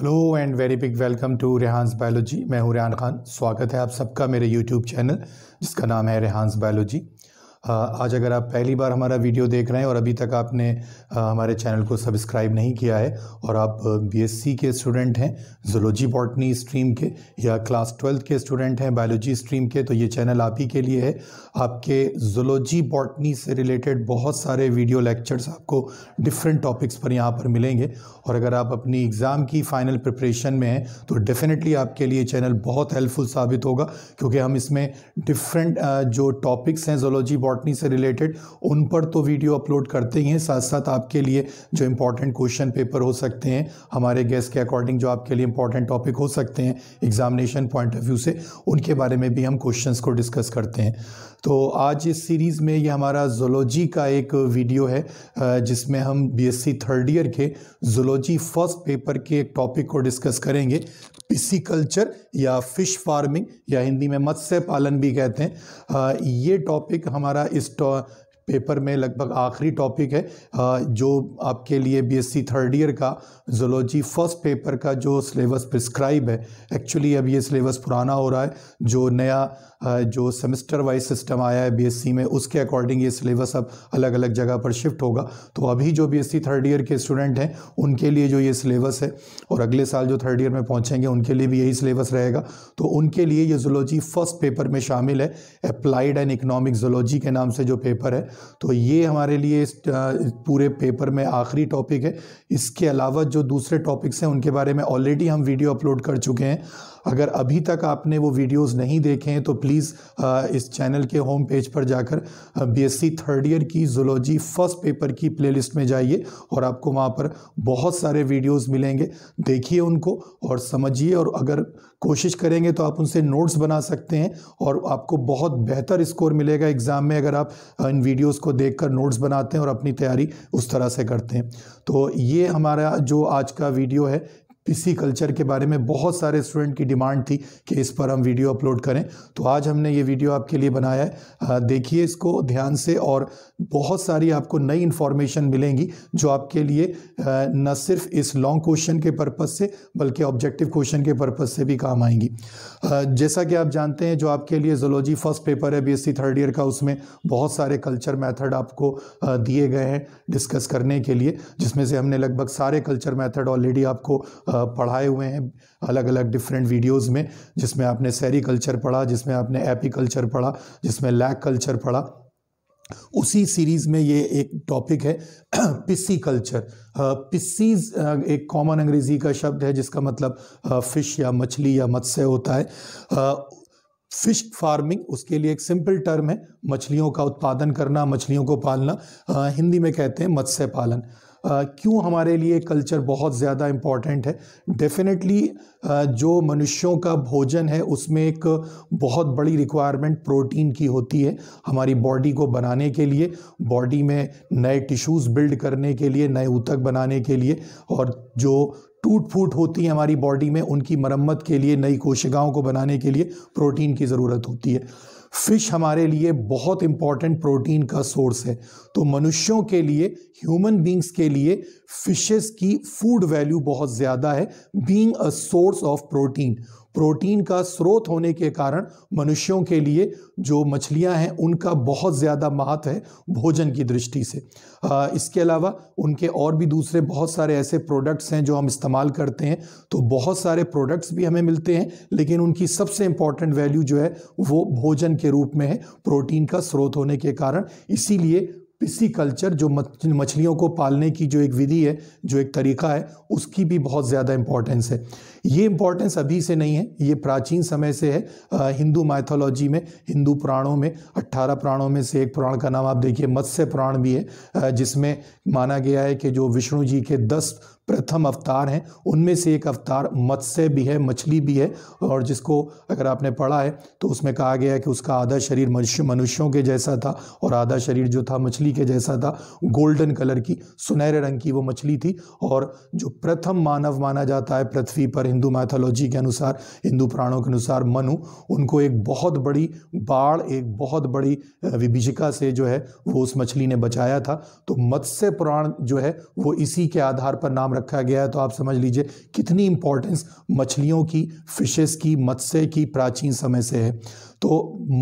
hello and very big welcome to Rehan's biology मैं हूं रेहान खान स्वागत है आप सबका मेरे यूट्यूब चैनल जिसका नाम है रेहानस बायोलॉजी आज अगर आप पहली बार हमारा वीडियो देख रहे हैं और अभी तक आपने हमारे चैनल को सब्सक्राइब नहीं किया है और आप बीएससी के स्टूडेंट हैं जोलॉजी बॉटनी स्ट्रीम के या क्लास ट्वेल्थ के स्टूडेंट हैं बायोलॉजी स्ट्रीम के तो ये चैनल आप ही के लिए है आपके जोलॉजी बॉटनी से रिलेटेड बहुत सारे वीडियो लेक्चर्स आपको डिफरेंट टॉपिक्स पर यहाँ पर मिलेंगे और अगर आप अपनी एग्ज़ाम की फ़ाइनल प्रिपरेशन में हैं तो डेफ़िनेटली आपके लिए चैनल बहुत हेल्पफुल साबित होगा क्योंकि हम इसमें डिफरेंट जो टॉपिक्स हैं जोलॉजी बॉटनी बॉटनी से रिलेटेड उन पर तो वीडियो अपलोड करते ही हैं साथ साथ आपके लिए जो इंपॉर्टेंट क्वेश्चन पेपर हो सकते हैं हमारे गेस्ट के अकॉर्डिंग जो आपके लिए इंपॉर्टेंट टॉपिक हो सकते हैं एग्जामिनेशन पॉइंट ऑफ व्यू से उनके बारे में भी हम क्वेश्चन को डिस्कस करते हैं तो आज इस सीरीज़ में ये हमारा जोलॉजी का एक वीडियो है जिसमें हम बीएससी थर्ड ईयर के जोलॉजी फर्स्ट पेपर के एक टॉपिक को डिस्कस करेंगे पिसी कल्चर या फिश फार्मिंग या हिंदी में मत्स्य पालन भी कहते हैं ये टॉपिक हमारा इस पेपर में लगभग आखिरी टॉपिक है जो आपके लिए बीएससी थर्ड ईयर का जोलॉजी फर्स्ट पेपर का जो सिलेबस प्रिस्क्राइब है एक्चुअली अब ये सिलेबस पुराना हो रहा है जो नया जो सेमेस्टर वाइज सिस्टम आया है बीएससी में उसके अकॉर्डिंग ये सिलेबस अब अलग अलग जगह पर शिफ्ट होगा तो अभी जो बीएससी थर्ड ईयर के स्टूडेंट हैं उनके लिए जो ये सिलेबस है और अगले साल जो थर्ड ईयर में पहुँचेंगे उनके लिए भी यही सिलेबस रहेगा तो उनके लिए ये जोलॉजी फर्स्ट पेपर में शामिल है अप्लाइड एंड इकनॉमिक जोलॉजी के नाम से जो पेपर है तो ये हमारे लिए इस पूरे पेपर में आखिरी टॉपिक है इसके अलावा जो दूसरे टॉपिक्स हैं उनके बारे में ऑलरेडी हम वीडियो अपलोड कर चुके हैं अगर अभी तक आपने वो वीडियोस नहीं देखे हैं तो प्लीज़ uh, इस चैनल के होम पेज पर जाकर बीएससी थर्ड ईयर की जोलॉजी फर्स्ट पेपर की प्लेलिस्ट में जाइए और आपको वहाँ पर बहुत सारे वीडियोस मिलेंगे देखिए उनको और समझिए और अगर कोशिश करेंगे तो आप उनसे नोट्स बना सकते हैं और आपको बहुत बेहतर स्कोर मिलेगा एग्ज़ाम में अगर आप uh, इन वीडियोस को देखकर नोट्स बनाते हैं और अपनी तैयारी उस तरह से करते हैं तो ये हमारा जो आज का वीडियो है इसी कल्चर के बारे में बहुत सारे स्टूडेंट की डिमांड थी कि इस पर हम वीडियो अपलोड करें तो आज हमने ये वीडियो आपके लिए बनाया है देखिए इसको ध्यान से और बहुत सारी आपको नई इन्फॉर्मेशन मिलेंगी जो आपके लिए न सिर्फ इस लॉन्ग क्वेश्चन के पर्पज़ से बल्कि ऑब्जेक्टिव क्वेश्चन के पर्पज़ से भी काम आएंगी जैसा कि आप जानते हैं जो आपके लिए जोलॉजी फर्स्ट पेपर है बी थर्ड ईयर का उसमें बहुत सारे कल्चर मैथड आपको दिए गए हैं डिस्कस करने के लिए जिसमें से हमने लगभग सारे कल्चर मैथड ऑलरेडी आपको पढ़ाए हुए हैं अलग अलग डिफरेंट वीडियोस में जिसमें आपने सैरी कल्चर पढ़ा जिसमें आपने एपी कल्चर पढ़ा जिसमें लैक कल्चर पढ़ा उसी सीरीज़ में ये एक टॉपिक है पिस्सी कल्चर पिस्सीज एक कॉमन अंग्रेज़ी का शब्द है जिसका मतलब फ़िश या मछली या मत्स्य होता है फिश फार्मिंग उसके लिए एक सिंपल टर्म है मछलियों का उत्पादन करना मछलियों को पालना हिंदी में कहते हैं मत्स्य पालन क्यों हमारे लिए कल्चर बहुत ज़्यादा इम्पॉर्टेंट है डेफिनेटली जो मनुष्यों का भोजन है उसमें एक बहुत बड़ी रिक्वायरमेंट प्रोटीन की होती है हमारी बॉडी को बनाने के लिए बॉडी में नए टिश्यूज़ बिल्ड करने के लिए नए ऊतक बनाने के लिए और जो टूट फूट होती है हमारी बॉडी में उनकी मरम्मत के लिए नई कोशिकाओं को बनाने के लिए प्रोटीन की ज़रूरत होती है फिश हमारे लिए बहुत इंपॉर्टेंट प्रोटीन का सोर्स है तो मनुष्यों के लिए ह्यूमन बींग्स के लिए फिशेस की फूड वैल्यू बहुत ज़्यादा है being a source of protein protein का स्रोत होने के कारण मनुष्यों के लिए जो मछलियां हैं उनका बहुत ज़्यादा महत्व है भोजन की दृष्टि से इसके अलावा उनके और भी दूसरे बहुत सारे ऐसे प्रोडक्ट्स हैं जो हम इस्तेमाल करते हैं तो बहुत सारे प्रोडक्ट्स भी हमें मिलते हैं लेकिन उनकी सबसे इम्पॉर्टेंट वैल्यू जो है वो भोजन के रूप में है प्रोटीन का स्रोत होने के कारण इसीलिए पिसी कल्चर जो मछलियों को पालने की जो एक विधि है जो एक तरीका है उसकी भी बहुत ज़्यादा इम्पॉर्टेंस है ये इम्पॉर्टेंस अभी से नहीं है ये प्राचीन समय से है हिंदू माइथोलॉजी में हिंदू पुराणों में 18 पुराणों में से एक पुराण का नाम आप देखिए मत्स्य पुराण भी है जिसमें माना गया है कि जो विष्णु जी के दस प्रथम अवतार हैं उनमें से एक अवतार मत्स्य भी है मछली भी है और जिसको अगर आपने पढ़ा है तो उसमें कहा गया है कि उसका आधा शरीर मनुष्य मनुष्यों के जैसा था और आधा शरीर जो था मछली के जैसा था गोल्डन कलर की सुनहरे रंग की वो मछली थी और जो प्रथम मानव माना जाता है पृथ्वी पर हिंदू मैथोलॉजी के अनुसार हिंदू पुराणों के अनुसार मनु उनको एक बहुत बड़ी बाढ़ एक बहुत बड़ी विभिषिका से जो है वो उस मछली ने बचाया था तो मत्स्य पुराण जो है वो इसी के आधार पर नाम रखा गया है तो आप समझ लीजिए कितनी इंपॉर्टेंस मछलियों की फिशेस की मत्स्य की प्राचीन समय से है तो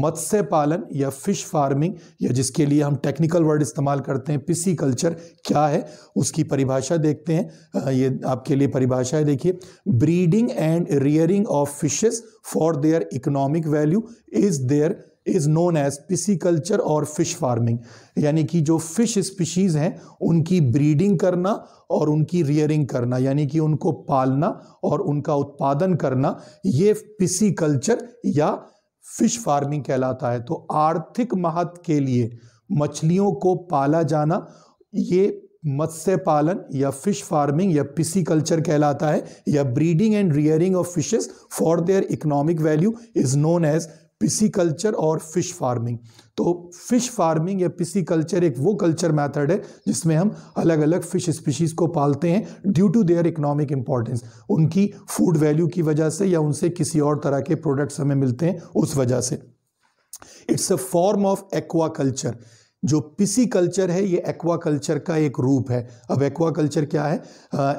मत्स्य पालन या फिश फार्मिंग या जिसके लिए हम टेक्निकल वर्ड इस्तेमाल करते हैं पिसी कल्चर क्या है उसकी परिभाषा देखते हैं ये आपके लिए परिभाषा है देखिए breeding and rearing of fishes for their economic value is there is known as pisciculture और फिश फार्मिंग यानी कि जो फिश स्पीशीज़ हैं उनकी ब्रीडिंग करना और उनकी रियरिंग करना यानी कि उनको पालना और उनका उत्पादन करना ये पिसिकल्चर या फिश फार्मिंग कहलाता है तो आर्थिक महत्व के लिए मछलियों को पाला जाना ये मत्स्य पालन या फिश फार्मिंग या पिसी कल्चर कहलाता है या breeding and rearing of fishes for their economic value is known as culture और फिश फार्मिंग तो फिश फार्मिंग या कल्चर एक वो कल्चर मेथड है जिसमें हम अलग अलग फिश स्पीशीज़ को पालते हैं due to their economic importance उनकी फूड वैल्यू की वजह से या उनसे किसी और तरह के प्रोडक्ट्स हमें मिलते हैं उस वजह से it's a form of aquaculture जो पिसी कल्चर है ये एक्वा कल्चर का एक रूप है अब एक्वा कल्चर क्या है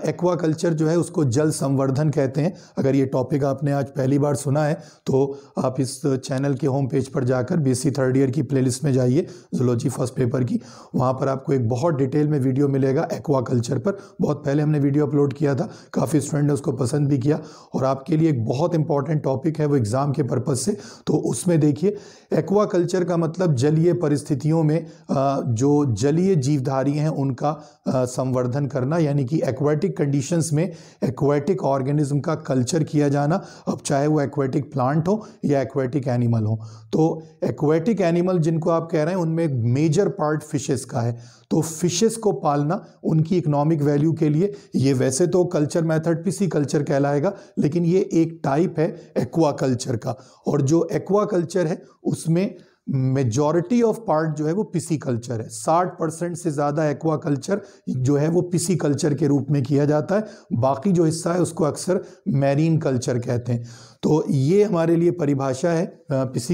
एक्वा कल्चर जो है उसको जल संवर्धन कहते हैं अगर ये टॉपिक आपने आज पहली बार सुना है तो आप इस चैनल के होम पेज पर जाकर सी थर्ड ईयर की प्लेलिस्ट में जाइए जोलॉजी फर्स्ट पेपर की वहाँ पर आपको एक बहुत डिटेल में वीडियो मिलेगा एक्वा कल्चर पर बहुत पहले हमने वीडियो अपलोड किया था काफ़ी स्टूडेंट ने उसको पसंद भी किया और आपके लिए एक बहुत इंपॉर्टेंट टॉपिक है वो एग्ज़ाम के पर्पज़ से तो उसमें देखिए एक्वा कल्चर का मतलब जलीय परिस्थितियों में जो जलीय जीवधारी हैं उनका संवर्धन करना यानी कि एक्वाटिक कंडीशंस में एक्वाटिक ऑर्गेनिज्म का कल्चर किया जाना अब चाहे वो एक्वाटिक प्लांट हो या एक्वाटिक एनिमल हो तो एक्वाटिक एनिमल जिनको आप कह रहे हैं उनमें मेजर पार्ट फिशेस का है तो फिशेस को पालना उनकी इकोनॉमिक वैल्यू के लिए ये वैसे तो कल्चर मेथड पीसी कल्चर कहलाएगा लेकिन ये एक टाइप है एक्वा कल्चर का और जो एक्वा कल्चर है उसमें मेजॉरिटी ऑफ पार्ट जो है वो पिसी कल्चर है 60 परसेंट से ज़्यादा एक्वा कल्चर जो है वो पिसी कल्चर के रूप में किया जाता है बाकी जो हिस्सा है उसको अक्सर मैरीन कल्चर कहते हैं तो ये हमारे लिए परिभाषा है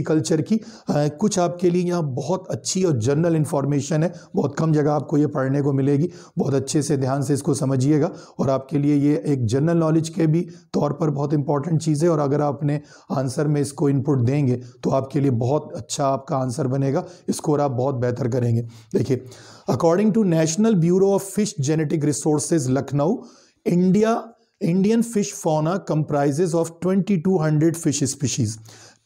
कल्चर की कुछ आपके लिए यहाँ बहुत अच्छी और जनरल इन्फॉर्मेशन है बहुत कम जगह आपको ये पढ़ने को मिलेगी बहुत अच्छे से ध्यान से इसको समझिएगा और आपके लिए ये एक जनरल नॉलेज के भी तौर पर बहुत इंपॉर्टेंट चीज़ है और अगर आप अपने आंसर में इसको इनपुट देंगे तो आपके लिए बहुत अच्छा आपका आंसर बनेगा स्कोर आप बहुत बेहतर करेंगे देखिए according to National Bureau of Fish Genetic Resources Lucknow India Indian fish fauna comprises of 2200 fish species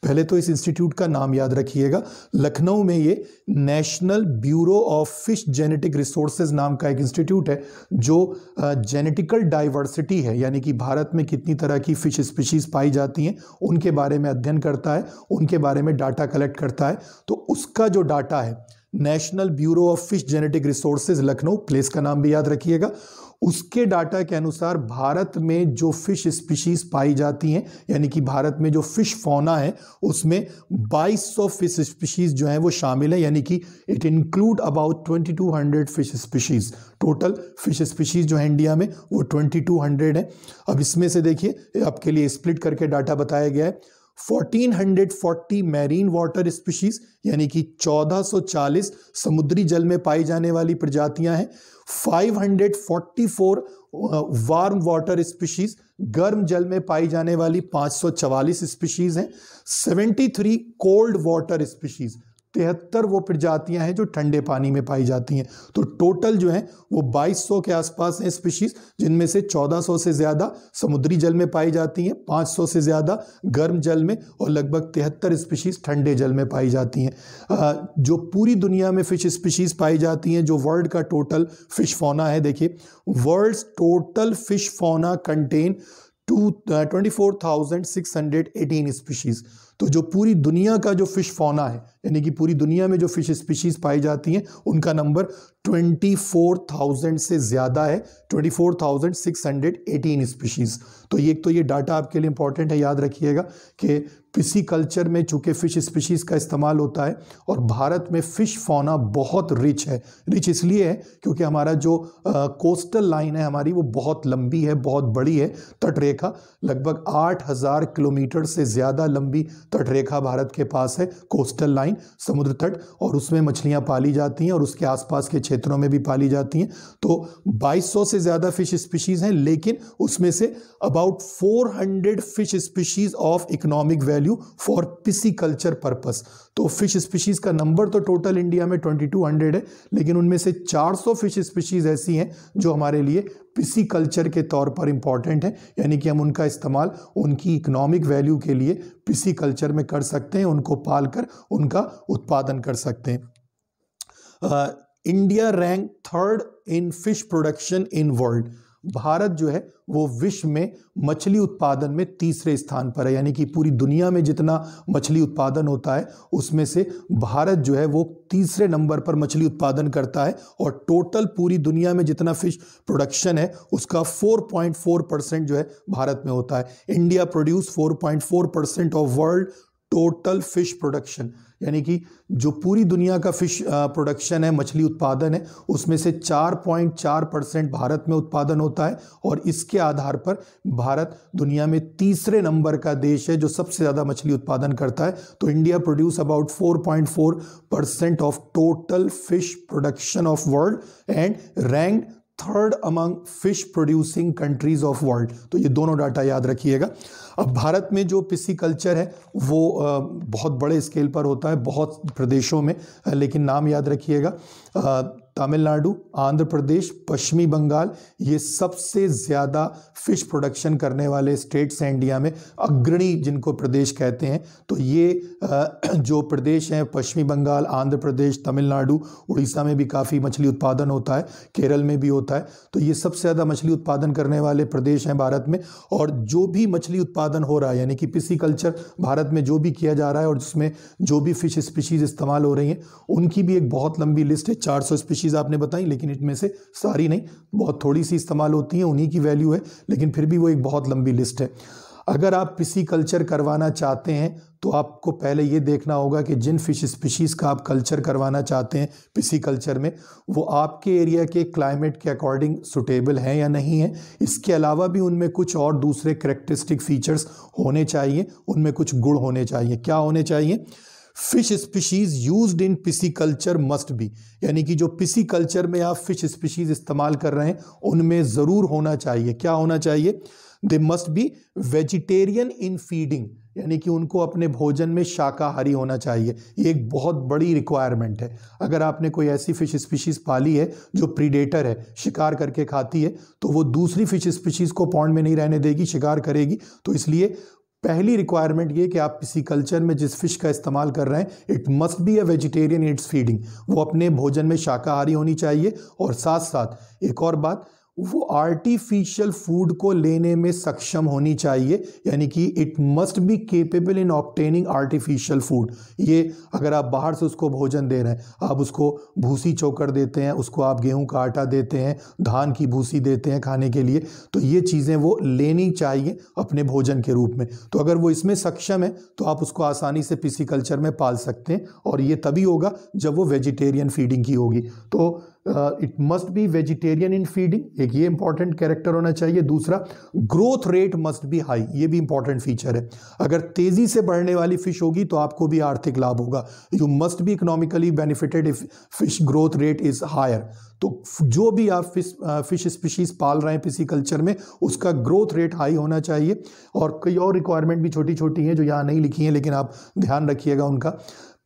पहले तो इस इंस्टीट्यूट का नाम याद रखिएगा लखनऊ में ये National Bureau of Fish Genetic Resources नाम का एक इंस्टीट्यूट है जो जेनेटिकल डाइवर्सिटी है यानी कि भारत में कितनी तरह की फ़िश स्पीशीज़ पाई जाती हैं उनके बारे में अध्ययन करता है उनके बारे में डाटा कलेक्ट करता है तो उसका जो डाटा है National Bureau of Fish Genetic Resources Lucknow place का नाम भी याद रखिएगा उसके डाटा के अनुसार भारत में जो फिश स्पीशीज़ पाई जाती हैं यानी कि भारत में जो फिश फोना है उसमें 2200 फिश स्पीशीज़ जो हैं वो शामिल है यानी कि it include about 2200 fish species total fish species जो है इंडिया में वो 2200 है अब इसमें से देखिए आपके लिए स्प्लिट करके डाटा बताया गया है 1440 मैरीन वाटर स्पीशीज यानी कि 1440 समुद्री जल में पाई जाने वाली प्रजातियां हैं 544 वार्म वाटर स्पीशीज गर्म जल में पाई जाने वाली 544 स्पीशीज हैं 73 कोल्ड वाटर स्पीशीज तिहत्तर वो प्रजातियां हैं जो ठंडे पानी में पाई जाती हैं तो टोटल जो है वो 2200 के आसपास हैं स्पीशीज जिनमें से 1400 से ज़्यादा समुद्री जल में पाई जाती हैं 500 से ज़्यादा गर्म जल में और लगभग तिहत्तर स्पीशीज़ ठंडे जल में पाई जाती हैं जो पूरी दुनिया में फ़िश स्पीशीज़ पाई जाती हैं जो वर्ल्ड का टोटल फ़िश फोना है देखिए world total fish fauna contain to twenty four thousand six hundred eighteen species तो जो पूरी दुनिया का जो फ़िश फोना है यानी कि पूरी दुनिया में जो फ़िश स्पीशीज़ पाई जाती हैं उनका नंबर 24,000 से ज़्यादा है 24,618 स्पीशीज़ तो ये एक तो ये डाटा आपके लिए इंपॉर्टेंट है याद रखिएगा कि किसी कल्चर में चूँकि फ़िश स्पीशीज़ का इस्तेमाल होता है और भारत में फ़िश फौना बहुत रिच है रिच इसलिए है क्योंकि हमारा जो आ, कोस्टल लाइन है हमारी वो बहुत लंबी है बहुत बड़ी है तटरेखा लगभग आठ हज़ार किलोमीटर से ज़्यादा लंबी तटरेखा भारत के पास है कोस्टल लाइन समुद्र तट और उसमें मछलियाँ पाली जाती हैं और उसके आसपास के क्षेत्रों में भी पाली जाती हैं तो बाईस से ज़्यादा फ़िश स्पीशीज़ हैं लेकिन उसमें से about four fish species of economic value value for pisciculture purpose तो फिश स्पीशीज़ का नंबर तो टोटल इंडिया में 2200 है लेकिन उनमें से 400 फिश स्पीशीज़ ऐसी हैं जो हमारे लिए पिसी कल्चर के तौर पर इंपॉर्टेंट है यानी कि हम उनका इस्तेमाल उनकी इकोनॉमिक वैल्यू के लिए पिसी कल्चर में कर सकते हैं उनको पाल कर उनका उत्पादन कर सकते हैं India rank third in fish production in world भारत जो है वो विश्व में मछली उत्पादन में तीसरे स्थान पर है यानी कि पूरी दुनिया में जितना मछली उत्पादन होता है उसमें से भारत जो है वो तीसरे नंबर पर मछली उत्पादन करता है और टोटल पूरी दुनिया में जितना फिश प्रोडक्शन है उसका 4.4 परसेंट जो है भारत में होता है India produce 4.4 percent of world total fish production यानी कि जो पूरी दुनिया का फिश प्रोडक्शन है मछली उत्पादन है उसमें से 4.4 परसेंट भारत में उत्पादन होता है और इसके आधार पर भारत दुनिया में तीसरे नंबर का देश है जो सबसे ज़्यादा मछली उत्पादन करता है तो India produce about 4.4 percent of total fish production of world and rank third among fish producing countries of world तो ये दोनों डाटा याद रखिएगा अब भारत में जो पिसी कल्चर है वो बहुत बड़े स्केल पर होता है बहुत प्रदेशों में लेकिन नाम याद रखिएगा तमिलनाडु आंध्र प्रदेश पश्चिमी बंगाल ये सबसे ज़्यादा फिश प्रोडक्शन करने वाले स्टेट्स हैं इंडिया में अग्रणी जिनको प्रदेश कहते हैं तो ये जो प्रदेश हैं पश्चिमी बंगाल आंध्र प्रदेश तमिलनाडु उड़ीसा में भी काफ़ी मछली उत्पादन होता है केरल में भी होता है तो ये सबसे ज़्यादा मछली उत्पादन करने वाले प्रदेश हैं भारत में और जो भी मछली उत्पादन हो रहा है यानी कि पिसी कल्चर भारत में जो भी किया जा रहा है और जिसमें जो भी फिश स्पीशीज़ इस्तेमाल हो रही हैं उनकी भी एक बहुत लंबी लिस्ट है चार स्पीशीज़ चीज़ आपने बताई लेकिन इनमें से सारी नहीं बहुत थोड़ी सी इस्तेमाल होती हैं उन्हीं की वैल्यू है लेकिन फिर भी वो एक बहुत लंबी लिस्ट है अगर आप पिसी कल्चर करवाना चाहते हैं तो आपको पहले ये देखना होगा कि जिन फिश स्पीशीज़ का आप कल्चर करवाना चाहते हैं पिसी कल्चर में वो आपके एरिया के क्लाइमेट के अकॉर्डिंग सुटेबल हैं या नहीं है इसके अलावा भी उनमें कुछ और दूसरे करेक्टरिस्टिक फ़ीचर्स होने चाहिए उनमें कुछ गुड़ होने चाहिए क्या होने चाहिए फिश स्पीशीज यूज्ड इन पिसी कल्चर मस्ट बी यानी कि जो पिसी कल्चर में आप फिश स्पीशीज इस्तेमाल कर रहे हैं उनमें ज़रूर होना चाहिए क्या होना चाहिए they must be vegetarian in feeding यानी कि उनको अपने भोजन में शाकाहारी होना चाहिए ये एक बहुत बड़ी रिक्वायरमेंट है अगर आपने कोई ऐसी फिश स्पीशीज़ पाली है जो प्रीडेटर है शिकार करके खाती है तो वो दूसरी फिश स्पीशीज़ को पौंड में नहीं रहने देगी शिकार करेगी तो इसलिए पहली रिक्वायरमेंट ये कि आप किसी कल्चर में जिस फिश का इस्तेमाल कर रहे हैं it must be a vegetarian it's feeding वो अपने भोजन में शाकाहारी होनी चाहिए और साथ साथ एक और बात वो आर्टिफिशियल फूड को लेने में सक्षम होनी चाहिए यानी कि it must be capable in obtaining artificial food ये अगर आप बाहर से उसको भोजन दे रहे हैं आप उसको भूसी चोकर देते हैं उसको आप गेहूं का आटा देते हैं धान की भूसी देते हैं खाने के लिए तो ये चीज़ें वो लेनी चाहिए अपने भोजन के रूप में तो अगर वो इसमें सक्षम है तो आप उसको आसानी से पिसी कल्चर में पाल सकते हैं और ये तभी होगा जब वो वेजिटेरियन फीडिंग की होगी तो it must be vegetarian in feeding एक ये इंपॉर्टेंट कैरेक्टर होना चाहिए दूसरा growth rate must be high ये भी इंपॉर्टेंट फीचर है अगर तेज़ी से बढ़ने वाली फ़िश होगी तो आपको भी आर्थिक लाभ होगा you must be economically benefited if fish growth rate is higher तो जो भी आप फिश फिश स्पीशीज़ पाल रहे हैं किसी कल्चर में उसका ग्रोथ रेट हाई होना चाहिए और कई और रिक्वायरमेंट भी छोटी छोटी हैं जो यहाँ नहीं लिखी हैं लेकिन आप ध्यान रखिएगा उनका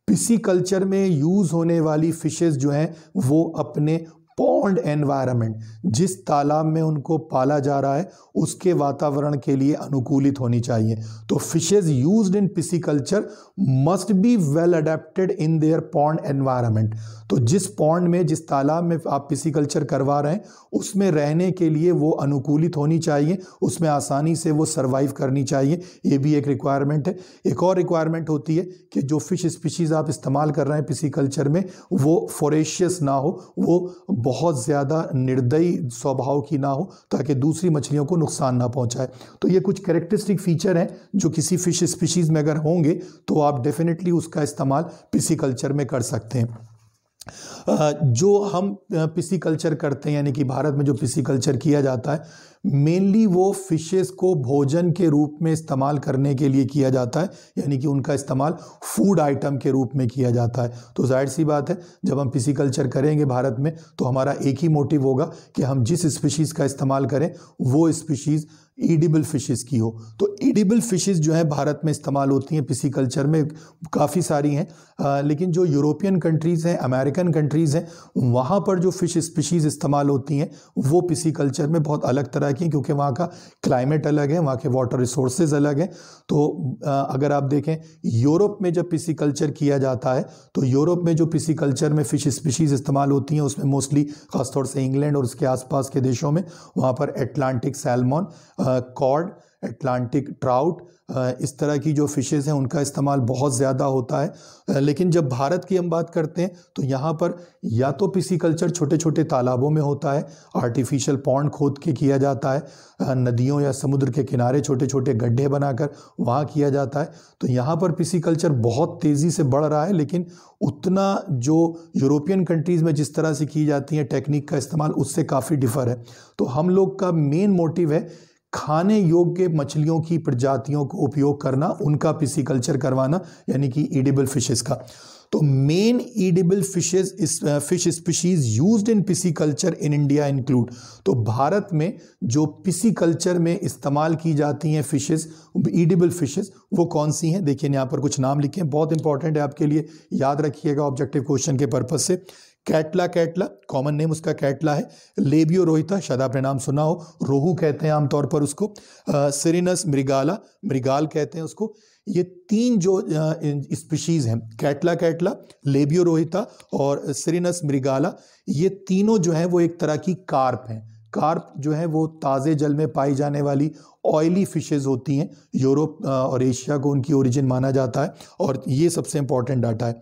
पिसी कल्चर में यूज़ होने वाली फिशेस जो हैं वो अपने पॉन्ड एनवायरनमेंट जिस तालाब में उनको पाला जा रहा है उसके वातावरण के लिए अनुकूलित होनी चाहिए तो fishes used in pisciculture must be well adapted in their pond environment तो जिस पॉन्ड में जिस तालाब में आप पिसिकल्चर करवा रहे हैं उसमें रहने के लिए वो अनुकूलित होनी चाहिए उसमें आसानी से वो सर्वाइव करनी चाहिए ये भी एक रिक्वायरमेंट है एक और रिक्वायरमेंट होती है कि जो फिश स्पीशीज़ आप इस्तेमाल कर रहे हैं पिसिकल्चर में वो फोरेशियस ना हो वो बहुत ज़्यादा निर्दयी स्वभाव की ना हो ताकि दूसरी मछलियों को नुकसान ना पहुंचाए तो ये कुछ करेक्टरिस्टिक फ़ीचर हैं जो किसी फ़िश स्पीशीज़ में अगर होंगे तो आप डेफ़िनेटली उसका इस्तेमाल पिसी कल्चर में कर सकते हैं जो हम पिसी कल्चर करते हैं यानी कि भारत में जो पिसी कल्चर किया जाता है मेनली वो फिशेस को भोजन के रूप में इस्तेमाल करने के लिए किया जाता है यानी कि उनका इस्तेमाल फूड आइटम के रूप में किया जाता है तो जाहिर सी बात है जब हम पिसी कल्चर करेंगे भारत में तो हमारा एक ही मोटिव होगा कि हम जिस स्पीशीज़ का इस्तेमाल करें वो स्पीशीज़ ईडिबल फिशेस की हो तो ईडिबल फिशेस जो है भारत में इस्तेमाल होती हैं पिसी कल्चर में काफ़ी सारी हैं लेकिन जो यूरोपियन कंट्रीज़ हैं अमेरिकन कंट्रीज़ हैं वहाँ पर जो फिश स्पीशीज़ इस्तेमाल होती हैं वो पिसी कल्चर में बहुत अलग तरह की हैं क्योंकि वहाँ का क्लाइमेट अलग है वहाँ के वाटर रिसोर्सेज अलग हैं तो आ, अगर आप देखें यूरोप में जब पिसी कल्चर किया जाता है तो यूरोप में जो पिसी कल्चर में फ़िश स्पीशीज़ इस्तेमाल होती हैं उसमें मोस्टली ख़ासतौर से इंग्लैंड और उसके आसपास के देशों में वहाँ पर Atlantic salmon cod Atlantic trout इस तरह की जो फिशेज़ हैं उनका इस्तेमाल बहुत ज़्यादा होता है लेकिन जब भारत की हम बात करते हैं तो यहाँ पर या तो पिसी कल्चर छोटे छोटे तालाबों में होता है आर्टिफिशियल पौंड खोद के किया जाता है नदियों या समुद्र के किनारे छोटे छोटे गड्ढे बनाकर वहाँ किया जाता है तो यहाँ पर पिसी कल्चर बहुत तेज़ी से बढ़ रहा है लेकिन उतना जो यूरोपियन कंट्रीज़ में जिस तरह से की जाती है टेक्निक का इस्तेमाल उससे काफ़ी डिफ़र है तो हम लोग का मेन मोटिव है खाने योग्य मछलियों की प्रजातियों को उपयोग करना उनका पिसिकल्चर करवाना यानी कि ईडेबल फिशेस का तो main edible fishes fish species use in pisciculture in India include तो भारत में जो पिसिकल्चर में इस्तेमाल की जाती हैं फिशेज ईडेबल फिशेज वो कौन सी हैं देखिए यहाँ पर कुछ नाम लिखे हैं बहुत इंपॉर्टेंट है आपके लिए याद रखिएगा ऑब्जेक्टिव क्वेश्चन के पर्पज़ से कैटला कैटला कॉमन नेम उसका कैटला है लेबियो रोहिता शायद आपने नाम सुना हो रोहू कहते हैं आमतौर पर उसको सिरिनस मृगाला मृगाल कहते हैं उसको ये तीन जो स्पीशीज़ हैं कैटला कैटला लेबियो रोहिता और सिरिनस मृगाला ये तीनों जो हैं वो एक तरह की कार्प हैं कार्प जो है वो ताज़े जल में पाई जाने वाली ऑयली फिशेज़ होती हैं यूरोप और एशिया को उनकी ओरिजिन माना जाता है और ये सबसे इंपॉर्टेंट डाटा है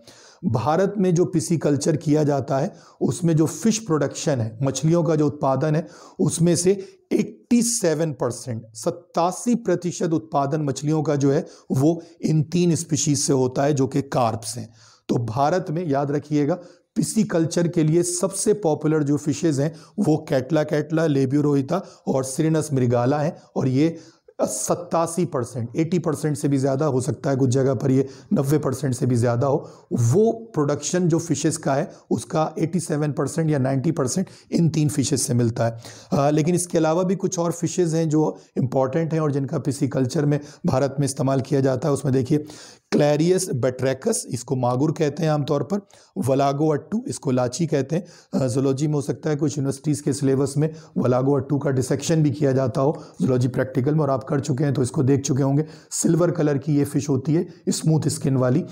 भारत में जो पिसी कल्चर किया जाता है उसमें जो फिश प्रोडक्शन है मछलियों का जो उत्पादन है उसमें से 87 परसेंट सत्तासी प्रतिशत उत्पादन मछलियों का जो है वो इन तीन स्पीशीज से होता है जो कि कार्प्स हैं तो भारत में याद रखिएगा पिसी कल्चर के लिए सबसे पॉपुलर जो फिशेज हैं वो कैटला कैटला लेब्यूरोहिता और सिरिनस मृगाला हैं और ये सत्तासी परसेंट एटी परसेंट से भी ज़्यादा हो सकता है कुछ जगह पर ये नब्बे परसेंट से भी ज़्यादा हो वो प्रोडक्शन जो फिशेस का है उसका एटी सेवन परसेंट या नाइन्टी परसेंट इन तीन फिशेस से मिलता है आ, लेकिन इसके अलावा भी कुछ और फिशेस हैं जो इम्पॉर्टेंट हैं और जिनका पिसी कल्चर में भारत में इस्तेमाल किया जाता है उसमें देखिए क्लैरियस बेट्रैकस इसको मागुर कहते हैं आमतौर पर वलागो अट्टू इसको लाची कहते हैं जोलॉजी में हो सकता है कुछ यूनिवर्सिटीज़ के सिलेबस में वलागो अट्टू का डिसेक्शन भी किया जाता हो जोलॉजी प्रैक्टिकल में और आप कर चुके हैं तो इसको देख चुके होंगे सिल्वर कलर की ये फ़िश होती है स्मूथ स्किन वाली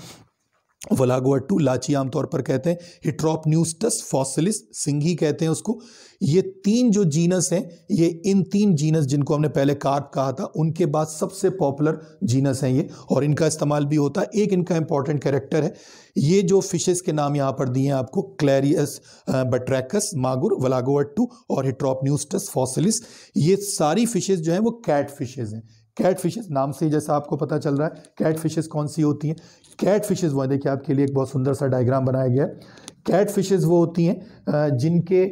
वलागुआ टू लाची आमतौर पर कहते हैं हिट्रॉप न्यूस्टस फॉसिलिस सिंघी कहते हैं उसको ये तीन जो जीनस हैं ये इन तीन जीनस जिनको हमने पहले कार्प कहा था उनके बाद सबसे पॉपुलर जीनस हैं ये और इनका इस्तेमाल भी होता है एक इनका इंपॉर्टेंट कैरेक्टर है ये जो फिशेस के नाम यहाँ पर दिए हैं आपको क्लैरियस बट्रैकस मागुर वलागोआ टू और हिट्रॉप न्यूस्टस फॉसिलिस ये सारी फिशेज जो हैं वो कैट फिशेज हैं कैट फिशेज नाम से ही जैसा आपको पता चल रहा है कैट फिशेज कौन सी होती हैं कैट फिशेज़ वो देखिए आपके लिए एक बहुत सुंदर सा डायग्राम बनाया गया है कैट फिशेज़ वो होती हैं जिनके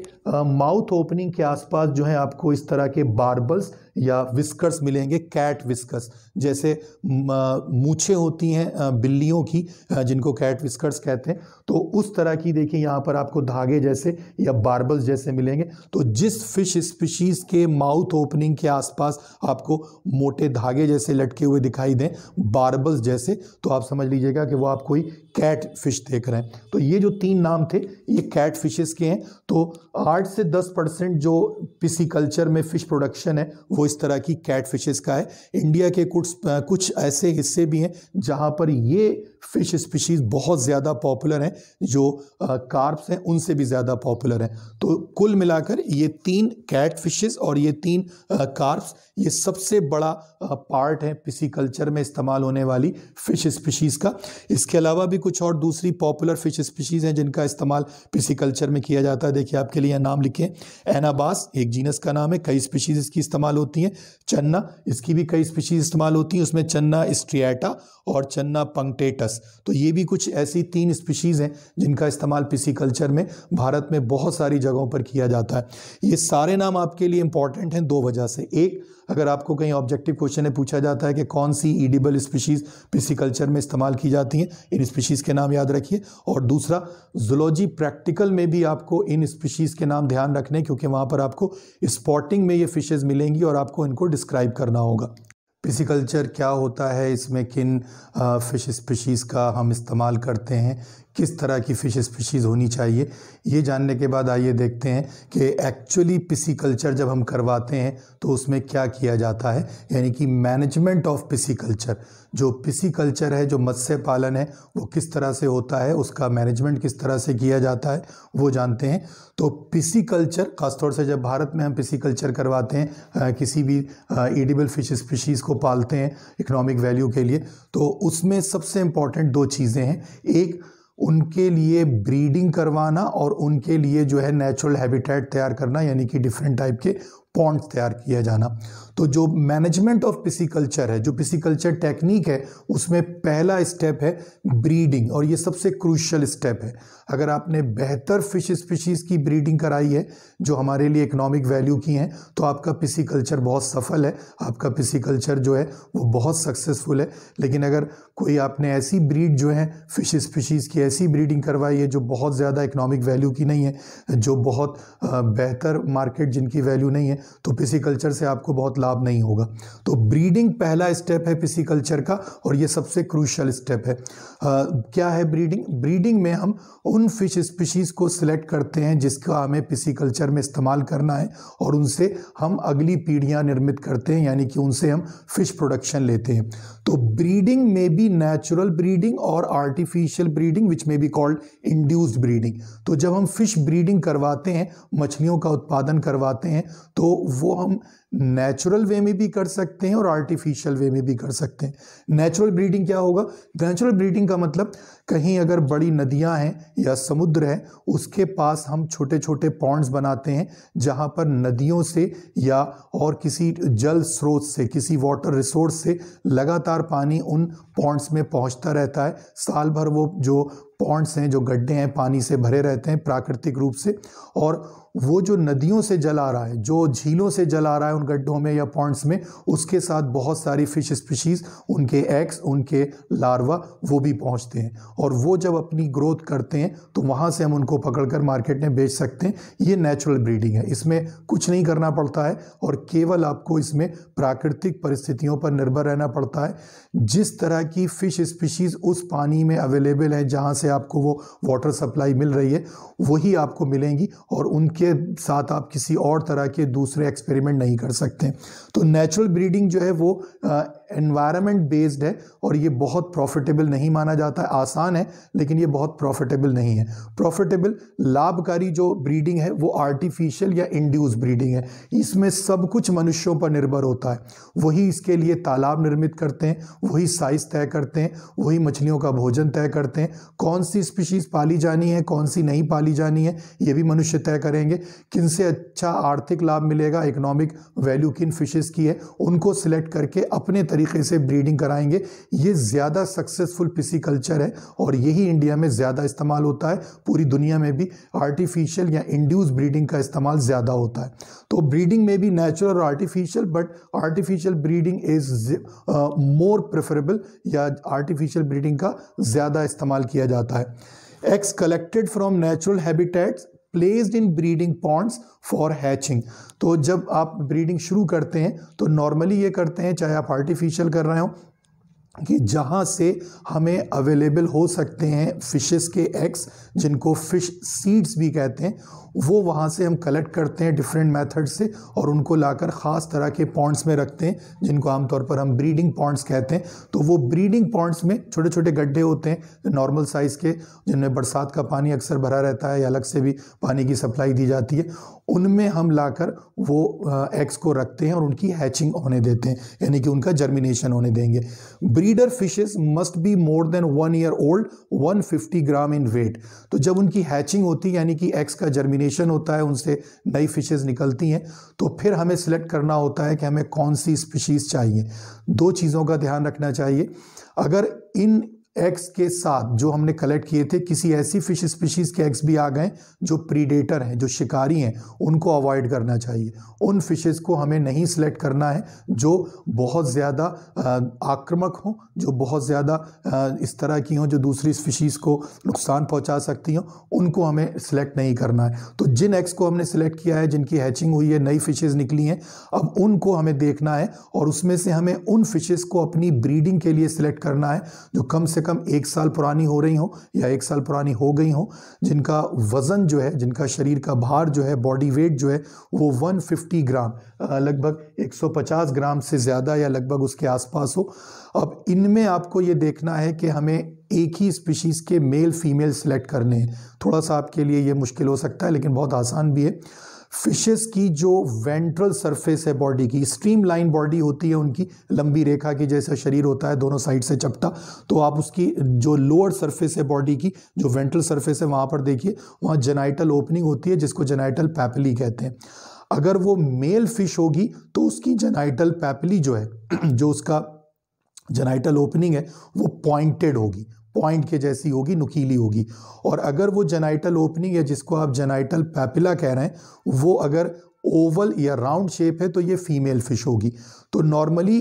माउथ ओपनिंग के आसपास जो है आपको इस तरह के बार्बल्स या विस्कर्स मिलेंगे कैट विस्कर्स जैसे मूछें होती हैं बिल्लियों की जिनको कैट विस्कर्स कहते हैं तो उस तरह की देखिए यहाँ पर आपको धागे जैसे या बार्बल्स जैसे मिलेंगे तो जिस फिश स्पीशीज़ के माउथ ओपनिंग के आसपास आपको मोटे धागे जैसे लटके हुए दिखाई दें बार्बल्स जैसे तो आप समझ लीजिएगा कि वो आप कोई कैट फिश देख रहे हैं तो ये जो तीन नाम थे ये कैट फिशेस के हैं तो आठ से दस परसेंट जो पिसी कल्चर में फ़िश प्रोडक्शन है वो इस तरह की कैट फिशेज़ का है इंडिया के कुछ कुछ ऐसे हिस्से भी हैं जहाँ पर ये फिश स्पीशीज़ बहुत ज़्यादा पॉपुलर हैं जो कार्प्स हैं उनसे भी ज़्यादा पॉपुलर हैं तो कुल मिलाकर ये तीन कैट फिशेस और ये तीन कार्प्स ये सबसे बड़ा पार्ट है पिसी कल्चर में इस्तेमाल होने वाली फ़िश स्पीशीज़ का इसके अलावा भी कुछ और दूसरी पॉपुलर फ़िश स्पीशीज़ हैं जिनका इस्तेमाल पिसी कल्चर में किया जाता है देखिए आपके लिए नाम लिखें एनाबास एक जीनस का नाम है कई स्पीशीज़ इसकी इस्तेमाल होती हैं चन्ना इसकी भी कई स्पीशीज़ इस्तेमाल होती हैं उसमें चन्ना स्ट्रियाटा और चन्ना पंक्टेटस फंगस तो ये भी कुछ ऐसी तीन स्पीशीज़ हैं जिनका इस्तेमाल पिसी कल्चर में भारत में बहुत सारी जगहों पर किया जाता है ये सारे नाम आपके लिए इंपॉर्टेंट हैं दो वजह से एक अगर आपको कहीं ऑब्जेक्टिव क्वेश्चन में पूछा जाता है कि कौन सी ईडिबल स्पीशीज़ कल्चर में इस्तेमाल की जाती हैं इन स्पीशीज़ के नाम याद रखिए और दूसरा जोलॉजी प्रैक्टिकल में भी आपको इन स्पीशीज़ के नाम ध्यान रखने क्योंकि वहाँ पर आपको स्पॉटिंग में ये फिशेज़ मिलेंगी और आपको इनको डिस्क्राइब करना होगा पिसिकल्चर क्या होता है इसमें किन फ़िश स्पीशीज़ का हम इस्तेमाल करते हैं किस तरह की फिश स्पीशीज़ होनी चाहिए ये जानने के बाद आइए देखते हैं कि एक्चुअली पिसी कल्चर जब हम करवाते हैं तो उसमें क्या किया जाता है यानी कि मैनेजमेंट ऑफ पिसी कल्चर जो पिसी कल्चर है जो मत्स्य पालन है वो किस तरह से होता है उसका मैनेजमेंट किस तरह से किया जाता है वो जानते हैं तो पिसी कल्चर ख़ासतौर से जब भारत में हम पिसी कल्चर करवाते हैं आ, किसी भी ईडिबल फिश स्पीशीज़ को पालते हैं इकोनॉमिक वैल्यू के लिए तो उसमें सबसे इम्पॉर्टेंट दो चीज़ें हैं एक उनके लिए ब्रीडिंग करवाना और उनके लिए जो है नेचुरल हैबिटेट तैयार करना यानी कि डिफरेंट टाइप के पॉन्ड्स तैयार किया जाना तो जो मैनेजमेंट ऑफ पिसिकल्चर है जो पिसिकल्चर टेक्निक है उसमें पहला स्टेप है ब्रीडिंग और ये सबसे क्रूशल स्टेप है अगर आपने बेहतर फिश स्पीशीज़ की ब्रीडिंग कराई है जो हमारे लिए इकोनॉमिक वैल्यू की हैं तो आपका पिसिकल्चर बहुत सफल है आपका पिसिकल्चर जो है वो बहुत सक्सेसफुल है लेकिन अगर कोई आपने ऐसी ब्रीड जो है फिश स्पीशीज़ की ऐसी ब्रीडिंग करवाई है जो बहुत ज़्यादा इकोनॉमिक वैल्यू की नहीं है जो बहुत बेहतर मार्केट जिनकी वैल्यू नहीं है तो पिसिकल्चर से आपको बहुत लाभ लाभ नहीं होगा तो ब्रीडिंग पहला स्टेप है पिसिकल्चर का और ये सबसे क्रूशल स्टेप है आ, क्या है ब्रीडिंग ब्रीडिंग में हम उन फिश स्पीशीज़ को सिलेक्ट करते हैं जिसका हमें पिसिकल्चर में इस्तेमाल करना है और उनसे हम अगली पीढ़ियाँ निर्मित करते हैं यानी कि उनसे हम फिश प्रोडक्शन लेते हैं तो ब्रीडिंग में बी नेचुरल ब्रीडिंग और artificial breeding which may be called induced breeding तो जब हम फिश ब्रीडिंग करवाते हैं मछलियों का उत्पादन करवाते हैं तो वो हम नेचुरल वे में भी कर सकते हैं और आर्टिफिशियल वे में भी कर सकते हैं नेचुरल ब्रीडिंग क्या होगा नेचुरल ब्रीडिंग का मतलब कहीं अगर बड़ी नदियां हैं या समुद्र है उसके पास हम छोटे छोटे पॉन्ड्स बनाते हैं जहां पर नदियों से या और किसी जल स्रोत से किसी वाटर रिसोर्स से लगातार पानी उन पॉन्ड्स में पहुंचता रहता है साल भर वो जो पॉन्ड्स हैं जो गड्ढे हैं पानी से भरे रहते हैं प्राकृतिक रूप से और वो जो नदियों से जल आ रहा है जो झीलों से जल आ रहा है उन गड्ढों में या पॉइंट्स में उसके साथ बहुत सारी फिश स्पीशीज़ उनके एग्स उनके लार्वा वो भी पहुंचते हैं और वो जब अपनी ग्रोथ करते हैं तो वहाँ से हम उनको पकड़कर मार्केट में बेच सकते हैं ये नेचुरल ब्रीडिंग है इसमें कुछ नहीं करना पड़ता है और केवल आपको इसमें प्राकृतिक परिस्थितियों पर निर्भर रहना पड़ता है जिस तरह की फ़िश स्पीशीज़ उस पानी में अवेलेबल हैं जहाँ से आपको वो वाटर सप्लाई मिल रही है वही आपको मिलेंगी और उनके के साथ आप किसी और तरह के दूसरे एक्सपेरिमेंट नहीं कर सकते तो नेचुरल ब्रीडिंग जो है वो एनवायरनमेंट बेस्ड है और ये बहुत प्रॉफिटेबल नहीं माना जाता है आसान है लेकिन ये बहुत प्रॉफिटेबल नहीं है प्रॉफिटेबल लाभकारी जो ब्रीडिंग है वो आर्टिफिशियल या इंड्यूस ब्रीडिंग है इसमें सब कुछ मनुष्यों पर निर्भर होता है वही इसके लिए तालाब निर्मित करते हैं वही साइज तय करते हैं वही मछलियों का भोजन तय करते हैं कौन सी स्पीशीज़ पाली जानी है कौन सी नहीं पाली जानी है ये भी मनुष्य तय करेंगे करेंगे से अच्छा आर्थिक लाभ मिलेगा इकोनॉमिक वैल्यू किन फिशेस की है उनको सिलेक्ट करके अपने तरीके से ब्रीडिंग कराएंगे ये ज़्यादा सक्सेसफुल पिसी कल्चर है और यही इंडिया में ज़्यादा इस्तेमाल होता है पूरी दुनिया में भी आर्टिफिशियल या इंड्यूस ब्रीडिंग का इस्तेमाल ज़्यादा होता है तो ब्रीडिंग में भी नेचुरल और artificial but artificial breeding is more preferable या आर्टिफिशियल ब्रीडिंग का ज़्यादा इस्तेमाल किया जाता है eggs collected from natural habitats placed in breeding ponds for hatching तो जब आप ब्रीडिंग शुरू करते हैं तो नॉर्मली ये करते हैं चाहे आप आर्टिफिशियल कर रहे हो कि जहाँ से हमें अवेलेबल हो सकते हैं फिशेस के एग्स जिनको फिश सीड्स भी कहते हैं वो वहाँ से हम कलेक्ट करते हैं डिफरेंट मेथड से और उनको लाकर ख़ास तरह के पॉइंट्स में रखते हैं जिनको आमतौर पर हम ब्रीडिंग पॉइंट्स कहते हैं तो वो ब्रीडिंग पॉइंट्स में छोटे छोटे गड्ढे होते हैं जो नॉर्मल साइज़ के जिनमें बरसात का पानी अक्सर भरा रहता है या अलग से भी पानी की सप्लाई दी जाती है उनमें हम लाकर वो एग्स को रखते हैं और उनकी हैचिंग होने देते हैं यानी कि उनका जर्मिनेशन होने देंगे breeder fishes must be more than one year old 150 gram in weight तो जब उनकी हैचिंग होती है यानी कि एग्स का जर्मिनेशन एग्जामिनेशन होता है उनसे नई फिशेज़ निकलती हैं तो फिर हमें सिलेक्ट करना होता है कि हमें कौन सी स्पीशीज़ चाहिए दो चीज़ों का ध्यान रखना चाहिए अगर इन एग्स के साथ जो हमने कलेक्ट किए थे किसी ऐसी फिश स्पीशीज़ के एग्स भी आ गए जो प्रीडेटर हैं जो शिकारी हैं उनको अवॉइड करना चाहिए उन फिशेस को हमें नहीं सिलेक्ट करना है जो बहुत ज़्यादा आक्रामक हों जो बहुत ज़्यादा इस तरह की हों जो दूसरी फिशीज़ को नुकसान पहुंचा सकती हों उनको हमें सिलेक्ट नहीं करना है तो जिन एग्स को हमने सिलेक्ट किया है जिनकी हैचिंग हुई है नई फिशेज़ निकली हैं अब उनको हमें देखना है और उसमें से हमें उन फिशेज़ को अपनी ब्रीडिंग के लिए सिलेक्ट करना है जो कम से कम एक साल पुरानी हो रही हो या एक साल पुरानी हो गई हो जिनका वज़न जो है जिनका शरीर का भार जो है बॉडी वेट जो है वो 150 ग्राम लगभग 150 ग्राम से ज़्यादा या लगभग उसके आसपास हो अब इनमें आपको ये देखना है कि हमें एक ही स्पीशीज़ के मेल फीमेल सेलेक्ट करने हैं थोड़ा सा आपके लिए ये मुश्किल हो सकता है लेकिन बहुत आसान भी है फिशेस की जो वेंट्रल सरफेस है बॉडी की स्ट्रीम लाइन बॉडी होती है उनकी लंबी रेखा की जैसा शरीर होता है दोनों साइड से चपटा तो आप उसकी जो लोअर सरफेस है बॉडी की जो वेंट्रल सरफेस है वहाँ पर देखिए वहाँ जेनाइटल ओपनिंग होती है जिसको जेनाइटल पैपली कहते हैं अगर वो मेल फिश होगी तो उसकी जेनाइटल पैपली जो है जो उसका जेनाइटल ओपनिंग है वो पॉइंटेड होगी पॉइंट के जैसी होगी नुकीली होगी और अगर वो जेनाइटल ओपनिंग या जिसको आप जेनाइटल पैपिला कह रहे हैं वो अगर ओवल या राउंड शेप है तो ये फीमेल फिश होगी तो नॉर्मली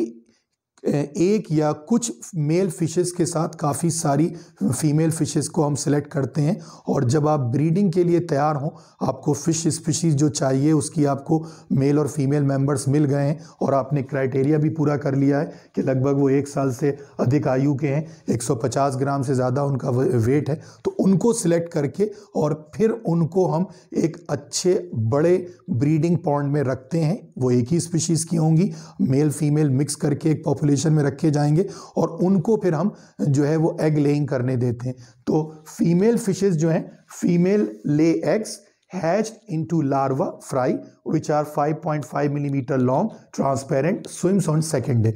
एक या कुछ मेल फिशेस के साथ काफ़ी सारी फीमेल फिशेस को हम सेलेक्ट करते हैं और जब आप ब्रीडिंग के लिए तैयार हों आपको फ़िश स्पीशीज़ जो चाहिए उसकी आपको मेल और फीमेल मेंबर्स मिल गए हैं और आपने क्राइटेरिया भी पूरा कर लिया है कि लगभग वो एक साल से अधिक आयु के हैं 150 ग्राम से ज़्यादा उनका वेट है तो उनको सिलेक्ट करके और फिर उनको हम एक अच्छे बड़े ब्रीडिंग पॉइंट में रखते हैं वो एक ही स्पीशीज़ की होंगी मेल फीमेल मिक्स करके एक पॉपुलेशन में रखे जाएंगे और उनको फिर हम जो है वो एग लेइंग करने देते हैं तो फीमेल फिशेज जो हैं फीमेल ले eggs hatch larva fry which are five point 5.5 millimetre long transparent swims on second day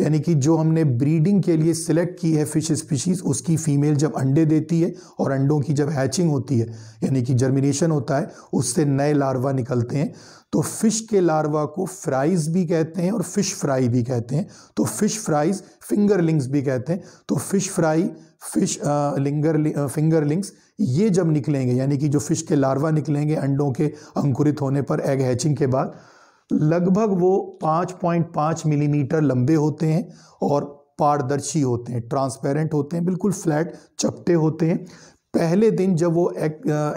यानी कि जो हमने ब्रीडिंग के लिए सिलेक्ट की है फिश स्पीशीज़ उसकी फ़ीमेल जब अंडे देती है और अंडों की जब हैचिंग होती है यानी कि जर्मिनेशन होता है उससे नए लार्वा निकलते हैं तो फ़िश के लार्वा को फ्राइज़ भी कहते हैं और फ़िश फ्राई भी कहते हैं तो फ़िश फ्राइज़ फिंगरलिंग्स भी कहते हैं तो fish fry fish linger fingerlings ये जब निकलेंगे यानी कि जो फ़िश के लार्वा निकलेंगे अंडों के अंकुरित होने पर एग हैचिंग के बाद लगभग वो 5.5 मिलीमीटर mm लंबे होते हैं और पारदर्शी होते हैं ट्रांसपेरेंट होते हैं बिल्कुल फ्लैट चपटे होते हैं पहले दिन जब वो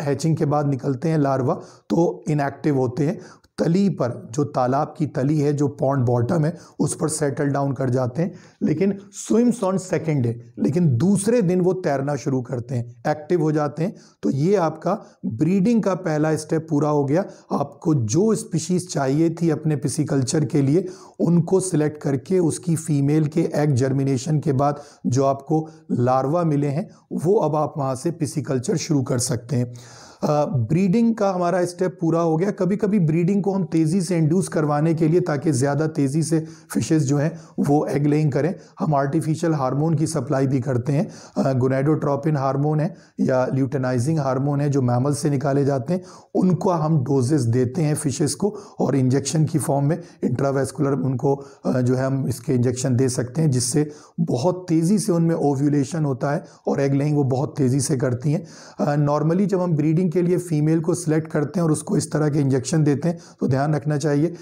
हैचिंग के बाद निकलते हैं लार्वा तो इनएक्टिव होते हैं तली पर जो तालाब की तली है जो पॉन्ड बॉटम है उस पर सेटल डाउन कर जाते हैं लेकिन स्विम्स ऑन सेकेंड डे लेकिन दूसरे दिन वो तैरना शुरू करते हैं एक्टिव हो जाते हैं तो ये आपका ब्रीडिंग का पहला स्टेप पूरा हो गया आपको जो स्पीशीज चाहिए थी अपने पिसिकल्चर के लिए उनको सिलेक्ट करके उसकी फीमेल के एग जर्मिनेशन के बाद जो आपको लार्वा मिले हैं वो अब आप वहाँ से पिसिकल्चर शुरू कर सकते हैं ब्रीडिंग का हमारा स्टेप पूरा हो गया कभी कभी ब्रीडिंग को हम तेज़ी से इंड्यूस करवाने के लिए ताकि ज़्यादा तेज़ी से फिशेज़ जो हैं वो एग लेइंग करें हम आर्टिफिशियल हार्मोन की सप्लाई भी करते हैं गोनेडोट्रोपिन हार्मोन है या ल्यूटनाइजिंग हार्मोन है जो मैमल से निकाले जाते हैं उनको हम डोजेस देते हैं फिशेज़ को और इंजेक्शन की फॉर्म में इंट्रावेस्कुलर उनको जो है हम इसके इंजेक्शन दे सकते हैं जिससे बहुत तेज़ी से उनमें ओव्यूलेशन होता है और एग लेइंग वो बहुत तेज़ी से करती हैं नॉर्मली जब हम ब्रीडिंग ब्रीडिंग के लिए फ़ीमेल को सिलेक्ट करते हैं और उसको इस तरह के इंजेक्शन देते हैं तो ध्यान रखना चाहिए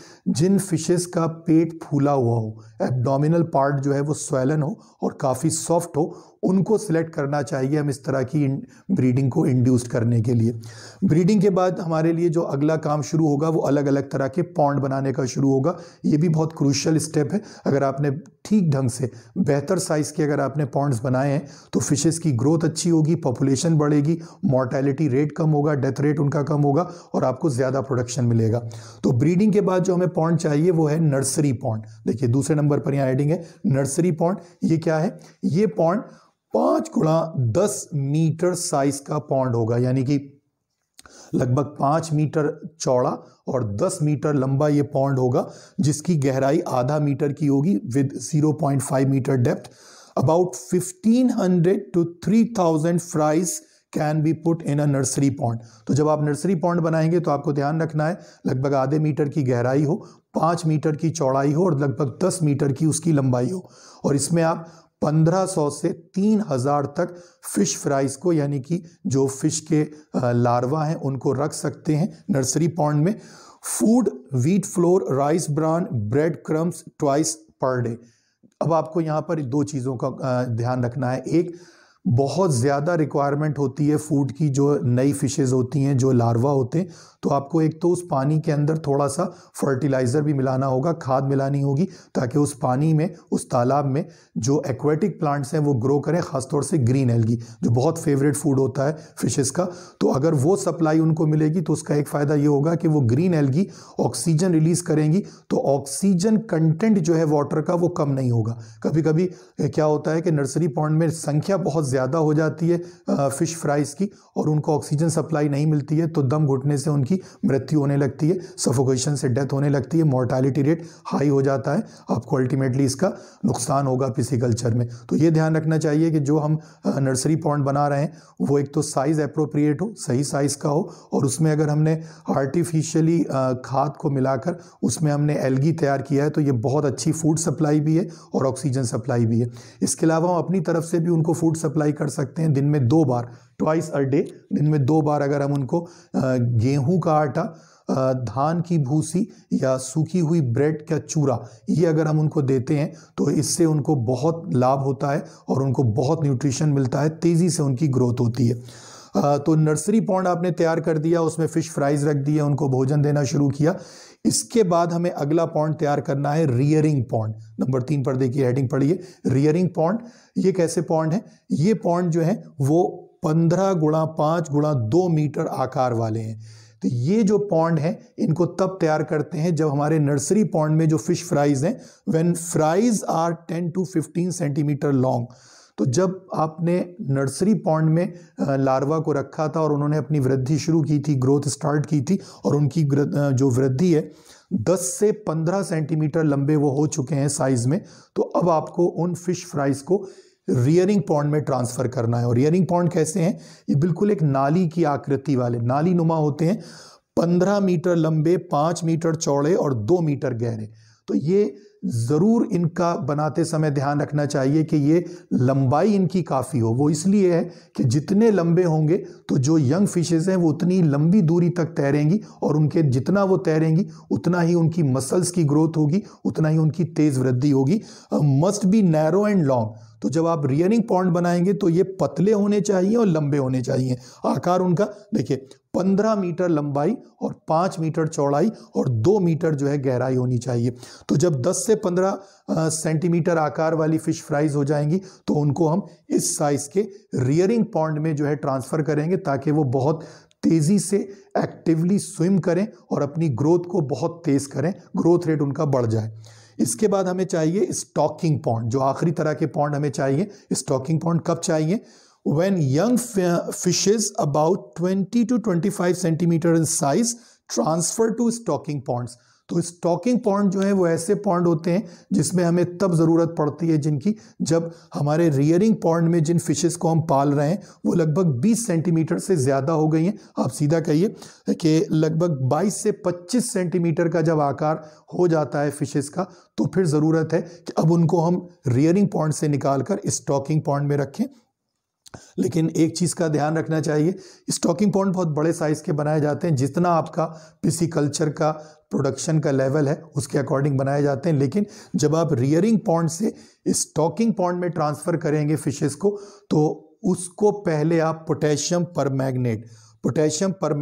जिन फिशेस का पेट फूला हुआ हो एब्डोमिनल पार्ट जो है वो स्वेलन हो और काफ़ी सॉफ्ट हो उनको सिलेक्ट करना चाहिए हम इस तरह की ब्रीडिंग को इंड्यूस करने के लिए ब्रीडिंग के बाद हमारे लिए जो अगला काम शुरू होगा वो अलग अलग तरह के पॉन्ड बनाने का शुरू होगा ये भी बहुत क्रूशल स्टेप है अगर आपने ठीक ढंग से बेहतर साइज़ के अगर आपने पॉन्ड्स बनाए हैं तो फिशेज़ की ग्रोथ अच्छी होगी पॉपुलेशन बढ़ेगी मॉर्टेलिटी रेट कम होगा डेथ रेट उनका कम होगा और आपको ज़्यादा प्रोडक्शन मिलेगा तो ब्रीडिंग के बाद जो हमें पॉन्ड चाहिए वो है नर्सरी पॉन्ड देखिए दूसरे नंबर पर यहाँ एडिंग है नर्सरी पॉन्ड ये क्या है ये पॉन्ड पांच गुणा दस मीटर साइज का पौंड होगा यानी कि लगभग पांच मीटर चौड़ा और दस मीटर लंबा ये पॉन्ड होगा जिसकी गहराई आधा मीटर की होगी with zero point five metre depth about fifteen hundred to three thousand fries can be put in a nursery pond तो जब आप नर्सरी पॉन्ड बनाएंगे तो आपको ध्यान रखना है लगभग आधे मीटर की गहराई हो पाँच मीटर की चौड़ाई हो और लगभग दस मीटर की उसकी लंबाई हो और इसमें आप 1500 से 3000 तक फ़िश फ्राइज को यानी कि जो फिश के लार्वा हैं उनको रख सकते हैं नर्सरी पॉन्ड में food wheat flour rice bran bread crumbs twice per day अब आपको यहाँ पर दो चीज़ों का ध्यान रखना है एक बहुत ज़्यादा रिक्वायरमेंट होती है फूड की जो नई फिशेज़ होती हैं जो लार्वा होते हैं तो आपको एक तो उस पानी के अंदर थोड़ा सा फर्टिलाइज़र भी मिलाना होगा खाद मिलानी होगी ताकि उस पानी में उस तालाब में जो एक्वेटिक प्लांट्स हैं वो ग्रो करें ख़ासतौर से ग्रीन एलगी जो बहुत फेवरेट फूड होता है फिशेज़ का तो अगर वो सप्लाई उनको मिलेगी तो उसका एक फ़ायदा ये होगा कि वो ग्रीन एलगी ऑक्सीजन रिलीज़ करेंगी तो ऑक्सीजन कंटेंट जो है वाटर का वो कम नहीं होगा कभी कभी क्या होता है कि नर्सरी पॉइंट में संख्या बहुत ज़्यादा हो जाती है फ़िश फ्राइज़ की और उनको ऑक्सीजन सप्लाई नहीं मिलती है तो दम घुटने से उनकी मृत्यु होने लगती है सफोकेशन से डेथ होने लगती है मोर्टालिटी रेट हाई हो जाता है आपको अल्टीमेटली इसका नुकसान होगा पिसिकल्चर में तो ये ध्यान रखना चाहिए कि जो हम नर्सरी पॉइंट बना रहे हैं वो एक तो साइज़ अप्रोप्रिएट हो सही साइज़ का हो और उसमें अगर हमने आर्टिफिशियली खाद को मिलाकर उसमें हमने एलगी तैयार किया है तो ये बहुत अच्छी फूड सप्लाई भी है और ऑक्सीजन सप्लाई भी है इसके अलावा हम अपनी तरफ से भी उनको फूड सप्लाई अप्लाई कर सकते हैं दिन में दो बार ट्वाइस अ डे दिन में दो बार अगर हम उनको गेहूं का आटा धान की भूसी या सूखी हुई ब्रेड का चूरा ये अगर हम उनको देते हैं तो इससे उनको बहुत लाभ होता है और उनको बहुत न्यूट्रिशन मिलता है तेज़ी से उनकी ग्रोथ होती है तो नर्सरी पॉन्ड आपने तैयार कर दिया उसमें फ़िश फ्राइज़ रख दिए उनको भोजन देना शुरू किया इसके बाद हमें अगला पॉइंट तैयार करना है रियरिंग पॉइंट नंबर तीन पर देखिए हेडिंग पढ़िए रियरिंग पॉइंट ये कैसे पॉइंट है ये पॉइंट जो है वो पंद्रह गुणा पांच गुणा दो मीटर आकार वाले हैं तो ये जो पॉन्ड है इनको तब तैयार करते हैं जब हमारे नर्सरी पॉन्ड में जो फिश फ्राइज हैं when fries are ten to fifteen centimetre long तो जब आपने नर्सरी पॉन्ड में लार्वा को रखा था और उन्होंने अपनी वृद्धि शुरू की थी ग्रोथ स्टार्ट की थी और उनकी जो वृद्धि है 10 से 15 सेंटीमीटर लंबे वो हो चुके हैं साइज में तो अब आपको उन फिश फ्राइज को रियरिंग पॉन्ड में ट्रांसफ़र करना है और रियरिंग पॉन्ड कैसे हैं ये बिल्कुल एक नाली की आकृति वाले नाली नुमा होते हैं पंद्रह मीटर लंबे पाँच मीटर चौड़े और दो मीटर गहरे तो ये ज़रूर इनका बनाते समय ध्यान रखना चाहिए कि ये लंबाई इनकी काफ़ी हो वो इसलिए है कि जितने लंबे होंगे तो जो यंग फिशेज़ हैं वो उतनी लंबी दूरी तक तैरेंगी और उनके जितना वो तैरेंगी उतना ही उनकी मसल्स की ग्रोथ होगी उतना ही उनकी तेज़ वृद्धि होगी must be narrow and long तो जब आप रियरिंग पॉन्ड बनाएंगे तो ये पतले होने चाहिए और लंबे होने चाहिए आकार उनका देखिए पंद्रह मीटर लंबाई और पाँच मीटर चौड़ाई और दो मीटर जो है गहराई होनी चाहिए तो जब दस से पंद्रह सेंटीमीटर आकार वाली फिश फ्राइज हो जाएंगी तो उनको हम इस साइज़ के रियरिंग पॉन्ड में जो है ट्रांसफ़र करेंगे ताकि वो बहुत तेज़ी से एक्टिवली स्विम करें और अपनी ग्रोथ को बहुत तेज़ करें ग्रोथ रेट उनका बढ़ जाए इसके बाद हमें चाहिए स्टॉकिंग पॉन्ड जो आखिरी तरह के पॉन्ड हमें चाहिए स्टॉकिंग पॉन्ड कब चाहिए when young fishes about twenty to twenty five centimetre in size transfer to stocking ponds तो स्टॉकिंग पॉइंट जो है वो ऐसे पॉइंट होते हैं जिसमें हमें तब ज़रूरत पड़ती है जिनकी जब हमारे रियरिंग पॉइंट में जिन फिशेस को हम पाल रहे हैं वो लगभग 20 सेंटीमीटर से ज़्यादा हो गई हैं आप सीधा कहिए कि लगभग 22 से 25 सेंटीमीटर का जब आकार हो जाता है फिशेस का तो फिर ज़रूरत है कि अब उनको हम रियरिंग पॉइंट से निकाल कर स्टॉकिंग पॉइंट में रखें लेकिन एक चीज़ का ध्यान रखना चाहिए स्टॉकिंग पॉइंट बहुत बड़े साइज़ के बनाए जाते हैं जितना आपका कल्चर का प्रोडक्शन का लेवल है उसके अकॉर्डिंग बनाए जाते हैं लेकिन जब आप रियरिंग पॉइंट से स्टॉकिंग पॉइंट में ट्रांसफ़र करेंगे फिशेस को तो उसको पहले आप पोटेशियम पर पोटेशियम पर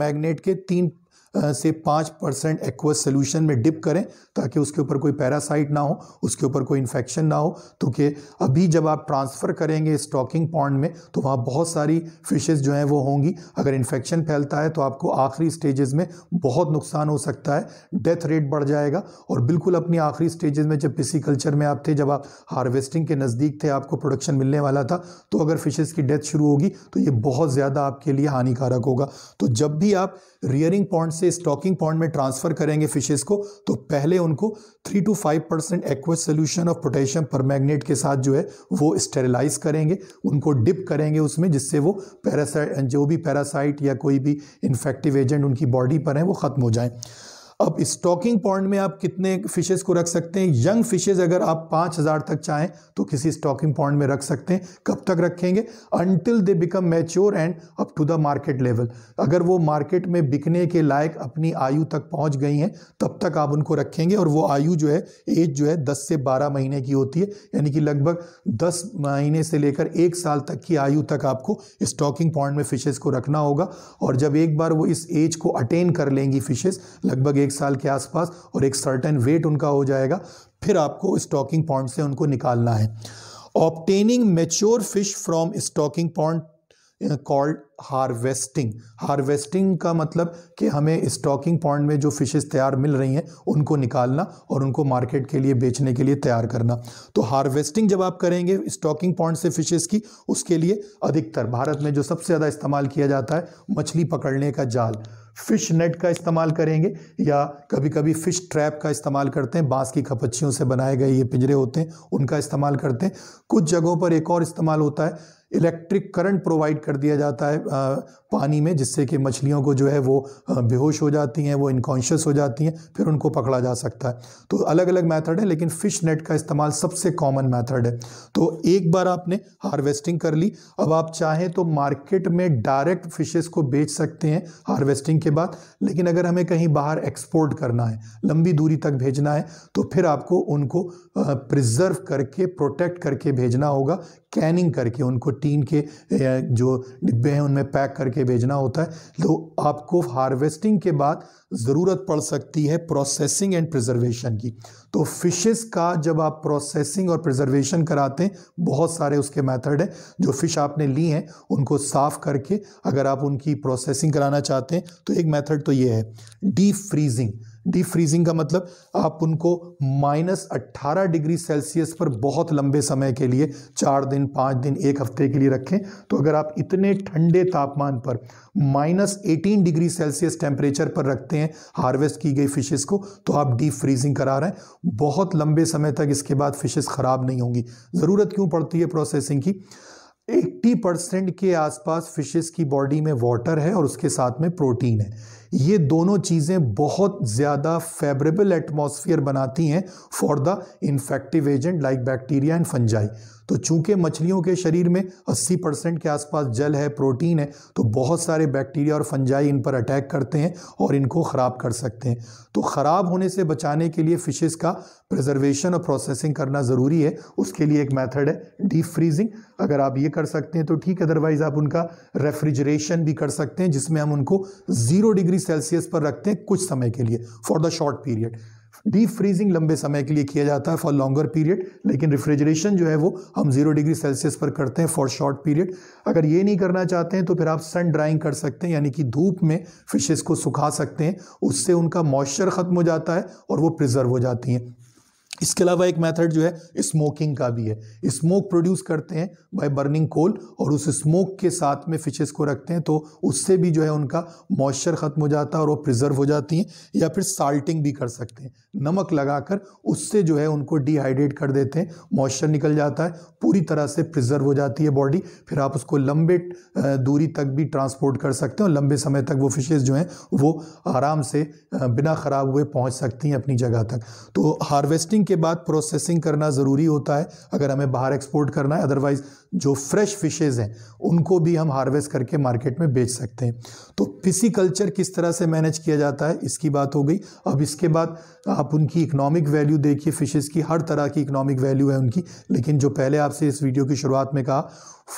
के तीन से पाँच परसेंट एक्वस सोल्यूशन में डिप करें ताकि उसके ऊपर कोई पैरासाइट ना हो उसके ऊपर कोई इन्फेक्शन ना हो तो कि अभी जब आप ट्रांसफ़र करेंगे स्टॉकिंग पॉन्ड में तो वहाँ बहुत सारी फिशेज़ जो हैं वो होंगी अगर इन्फेक्शन फैलता है तो आपको आखिरी स्टेजेस में बहुत नुकसान हो सकता है डेथ रेट बढ़ जाएगा और बिल्कुल अपनी आखिरी स्टेजेस में जब पिसी कल्चर में आप थे जब आप हार्वेस्टिंग के नज़दीक थे आपको प्रोडक्शन मिलने वाला था तो अगर फिशेज़ की डेथ शुरू होगी तो ये बहुत ज़्यादा आपके लिए हानिकारक होगा तो जब भी आप रियरिंग पॉइंट से से स्टॉकिंग पॉइंट में ट्रांसफर करेंगे फिशेस को तो पहले उनको three to five percent aqueous solution of potassium पर के साथ जो है वो स्टेरिलाइज करेंगे उनको डिप करेंगे उसमें जिससे वो पैरासाइट जो भी पैरासाइट या कोई भी इन्फेक्टिव एजेंट उनकी बॉडी पर है वो ख़त्म हो जाए अब स्टॉकिंग पॉइंट में आप कितने फिशेस को रख सकते हैं यंग फिशेस अगर आप पाँच हज़ार तक चाहें तो किसी स्टॉकिंग पॉइंट में रख सकते हैं कब तक रखेंगे until they become mature and up to the market level अगर वो मार्केट में बिकने के लायक अपनी आयु तक पहुंच गई हैं तब तक आप उनको रखेंगे और वो आयु जो है एज जो है दस से बारह महीने की होती है यानी कि लगभग दस महीने से लेकर एक साल तक की आयु तक आपको स्टॉकिंग पॉइंट में फिशेज को रखना होगा और जब एक बार वो इस एज को अटेन कर लेंगी फिशेज लगभग एक साल के आसपास और एक सर्टेन वेट उनका हो जाएगा फिर आपको स्टॉकिंग पॉइंट से उनको निकालना है obtaining mature fish from stocking point called harvesting harvesting का मतलब कि हमें स्टॉकिंग पॉइंट में जो फिशेस तैयार मिल रही हैं उनको निकालना और उनको मार्केट के लिए बेचने के लिए तैयार करना तो हार्वेस्टिंग जब आप करेंगे स्टॉकिंग पॉइंट से फिशेस की उसके लिए अधिकतर भारत में जो सबसे ज़्यादा इस्तेमाल किया जाता है मछली पकड़ने का जाल फिश नेट का इस्तेमाल करेंगे या कभी कभी फिश ट्रैप का इस्तेमाल करते हैं बांस की खपच्चियों से बनाए गए ये पिंजरे होते हैं उनका इस्तेमाल करते हैं कुछ जगहों पर एक और इस्तेमाल होता है इलेक्ट्रिक करंट प्रोवाइड कर दिया जाता है पानी में जिससे कि मछलियों को जो है वो बेहोश हो जाती हैं वो इनकॉन्शियस हो जाती हैं फिर उनको पकड़ा जा सकता है तो अलग अलग मैथड है लेकिन फ़िश नेट का इस्तेमाल सबसे कॉमन मैथड है तो एक बार आपने हार्वेस्टिंग कर ली अब आप चाहें तो मार्केट में डायरेक्ट फिशेस को बेच सकते हैं हार्वेस्टिंग के बाद लेकिन अगर हमें कहीं बाहर एक्सपोर्ट करना है लंबी दूरी तक भेजना है तो फिर आपको उनको प्रिजर्व करके प्रोटेक्ट करके भेजना होगा कैनिंग करके उनको टीन के जो डिब्बे हैं उनमें पैक करके भेजना होता है तो आपको हार्वेस्टिंग के बाद ज़रूरत पड़ सकती है प्रोसेसिंग एंड प्रिजर्वेशन की तो फिशेस का जब आप प्रोसेसिंग और प्रिजर्वेशन कराते हैं बहुत सारे उसके मेथड हैं जो फिश आपने ली हैं उनको साफ़ करके अगर आप उनकी प्रोसेसिंग कराना चाहते हैं तो एक मेथड तो ये है डीप फ्रीजिंग डीप फ्रीजिंग का मतलब आप उनको माइनस अट्ठारह डिग्री सेल्सियस पर बहुत लंबे समय के लिए चार दिन पाँच दिन एक हफ्ते के लिए रखें तो अगर आप इतने ठंडे तापमान पर minus eighteen degree Celsius temperature पर रखते हैं हार्वेस्ट की गई फिशेस को तो आप डीप फ्रीजिंग करा रहे हैं बहुत लंबे समय तक इसके बाद फिशेस ख़राब नहीं होंगी ज़रूरत क्यों पड़ती है प्रोसेसिंग की 80 परसेंट के आसपास फिशेस की बॉडी में वाटर है और उसके साथ में प्रोटीन है ये दोनों चीज़ें बहुत ज़्यादा फेवरेबल एटमॉस्फेयर बनाती हैं for the infective agent like bacteria and fungi तो चूंकि मछलियों के शरीर में 80 परसेंट के आसपास जल है प्रोटीन है तो बहुत सारे बैक्टीरिया और फंजाई इन पर अटैक करते हैं और इनको ख़राब कर सकते हैं तो ख़राब होने से बचाने के लिए फ़िशेज़ का प्रिजर्वेशन और प्रोसेसिंग करना ज़रूरी है उसके लिए एक मेथड है डीप फ्रीजिंग अगर आप ये कर सकते हैं तो ठीक अदरवाइज़ आप उनका रेफ्रिजरेशन भी कर सकते हैं जिसमें हम उनको ज़ीरो डिग्री डिग्री सेल्सियस पर रखते हैं कुछ समय के लिए for the short period deep freezing लंबे समय के लिए किया जाता है फॉर लॉन्गर पीरियड लेकिन रिफ्रिजरेशन जो है वो हम जीरो डिग्री सेल्सियस पर करते हैं फॉर शॉर्ट पीरियड अगर ये नहीं करना चाहते हैं तो फिर आप सन ड्राइंग कर सकते हैं यानी कि धूप में फिशेस को सुखा सकते हैं उससे उनका मॉइस्चर ख़त्म हो जाता है और वो प्रिजर्व हो जाती हैं इसके अलावा एक मेथड जो है स्मोकिंग का भी है स्मोक प्रोड्यूस करते हैं बाय बर्निंग कोल और उस स्मोक के साथ में फिशेस को रखते हैं तो उससे भी जो है उनका मॉइस्चर ख़त्म हो जाता है और वो प्रिजर्व हो जाती हैं या फिर साल्टिंग भी कर सकते हैं नमक लगाकर उससे जो है उनको डिहाइड्रेट कर देते हैं मॉइस्चर निकल जाता है पूरी तरह से प्रिजर्व हो जाती है बॉडी फिर आप उसको लंबे दूरी तक भी ट्रांसपोर्ट कर सकते हैं और लंबे समय तक वो फिशेज़ जो हैं वो आराम से बिना ख़राब हुए पहुँच सकती हैं अपनी जगह तक तो हार्वेस्टिंग के बाद प्रोसेसिंग करना ज़रूरी होता है अगर हमें बाहर एक्सपोर्ट करना है अदरवाइज जो फ्रेश फिशेज़ हैं उनको भी हम हार्वेस्ट करके मार्केट में बेच सकते हैं तो पिसी कल्चर किस तरह से मैनेज किया जाता है इसकी बात हो गई अब इसके बाद आप उनकी इकोनॉमिक वैल्यू देखिए फिशेज़ की हर तरह की इकोनॉमिक वैल्यू है उनकी लेकिन जो पहले आपसे इस वीडियो की शुरुआत में कहा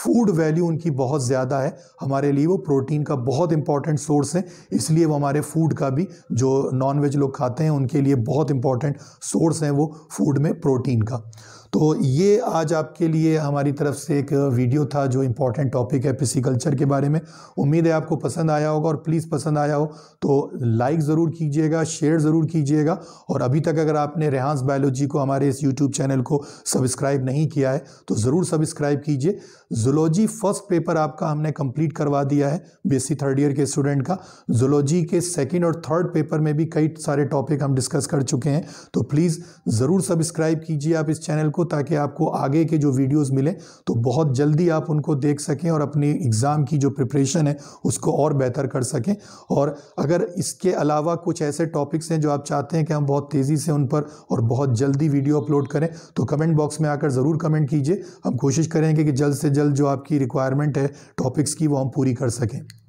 फूड वैल्यू उनकी बहुत ज़्यादा है हमारे लिए वो प्रोटीन का बहुत इंपॉर्टेंट सोर्स है इसलिए वो हमारे फूड का भी जो नॉन वेज लोग खाते हैं उनके लिए बहुत इंपॉर्टेंट सोर्स हैं वो फूड में प्रोटीन का तो ये आज आपके लिए हमारी तरफ से एक वीडियो था जो इम्पोर्टेंट टॉपिक है पिसी कल्चर के बारे में उम्मीद है आपको पसंद आया होगा और प्लीज़ पसंद आया हो तो लाइक ज़रूर कीजिएगा शेयर ज़रूर कीजिएगा और अभी तक अगर आपने रेहानस बायोलॉजी को हमारे इस यूट्यूब चैनल को सब्सक्राइब नहीं किया है तो ज़रूर सब्सक्राइब कीजिए जुलॉजी फर्स्ट पेपर आपका हमने कंप्लीट करवा दिया है बीएससी थर्ड ईयर के स्टूडेंट का जोलॉजी के सेकंड और थर्ड पेपर में भी कई सारे टॉपिक हम डिस्कस कर चुके हैं तो प्लीज़ ज़रूर सब्सक्राइब कीजिए आप इस चैनल को ताकि आपको आगे के जो वीडियोज़ मिलें तो बहुत जल्दी आप उनको देख सकें और अपनी एग्ज़ाम की जो प्रिपरेशन है उसको और बेहतर कर सकें और अगर इसके अलावा कुछ ऐसे टॉपिक्स हैं जो आप चाहते हैं कि हम बहुत तेज़ी से उन पर और बहुत जल्दी वीडियो अपलोड करें तो कमेंट बॉक्स में आकर ज़रूर कमेंट कीजिए हम कोशिश करेंगे कि जल्द से जल्द जो आपकी रिक्वायरमेंट है टॉपिक्स की वो हम पूरी कर सकें